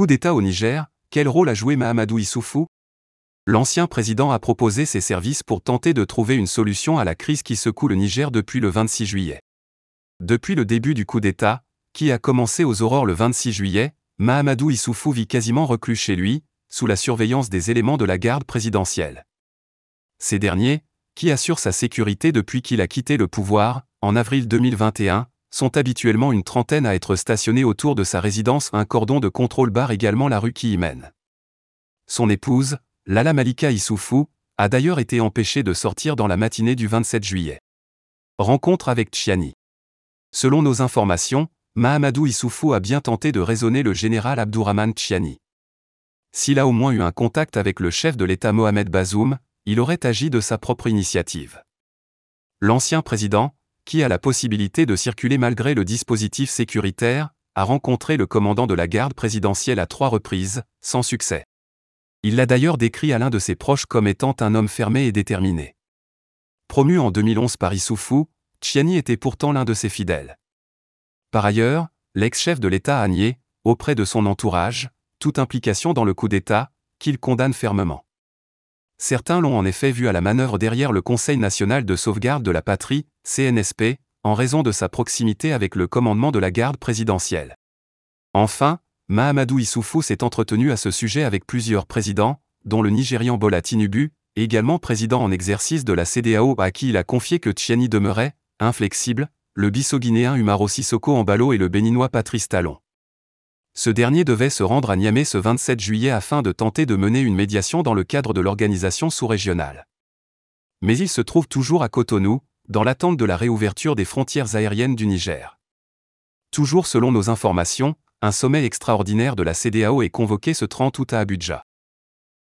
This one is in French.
Coup d'État au Niger, quel rôle a joué Mahamadou Issoufou L'ancien président a proposé ses services pour tenter de trouver une solution à la crise qui secoue le Niger depuis le 26 juillet. Depuis le début du coup d'État, qui a commencé aux aurores le 26 juillet, Mahamadou Issoufou vit quasiment reclus chez lui, sous la surveillance des éléments de la garde présidentielle. Ces derniers, qui assurent sa sécurité depuis qu'il a quitté le pouvoir, en avril 2021, sont habituellement une trentaine à être stationnés autour de sa résidence. Un cordon de contrôle barre également la rue qui y mène. Son épouse, Lala Malika Issoufou, a d'ailleurs été empêchée de sortir dans la matinée du 27 juillet. Rencontre avec Tchiani. Selon nos informations, Mahamadou Issoufou a bien tenté de raisonner le général Abdourahman Tchiani. S'il a au moins eu un contact avec le chef de l'État Mohamed Bazoum, il aurait agi de sa propre initiative. L'ancien président, qui a la possibilité de circuler malgré le dispositif sécuritaire, a rencontré le commandant de la garde présidentielle à trois reprises, sans succès. Il l'a d'ailleurs décrit à l'un de ses proches comme étant un homme fermé et déterminé. Promu en 2011 par Issoufou, Tchiani était pourtant l'un de ses fidèles. Par ailleurs, l'ex-chef de l'État a nié, auprès de son entourage, toute implication dans le coup d'État, qu'il condamne fermement. Certains l'ont en effet vu à la manœuvre derrière le Conseil national de sauvegarde de la patrie, CNSP, en raison de sa proximité avec le commandement de la garde présidentielle. Enfin, Mahamadou Issoufou s'est entretenu à ce sujet avec plusieurs présidents, dont le Nigérian Bola Tinubu, également président en exercice de la CDAO à qui il a confié que Tchiani demeurait, inflexible, le bissau-guinéen Umaro Sissoko ballot et le béninois Patrice Talon. Ce dernier devait se rendre à Niamey ce 27 juillet afin de tenter de mener une médiation dans le cadre de l'organisation sous-régionale. Mais il se trouve toujours à Cotonou, dans l'attente de la réouverture des frontières aériennes du Niger. Toujours selon nos informations, un sommet extraordinaire de la CDAO est convoqué ce 30 août à Abuja.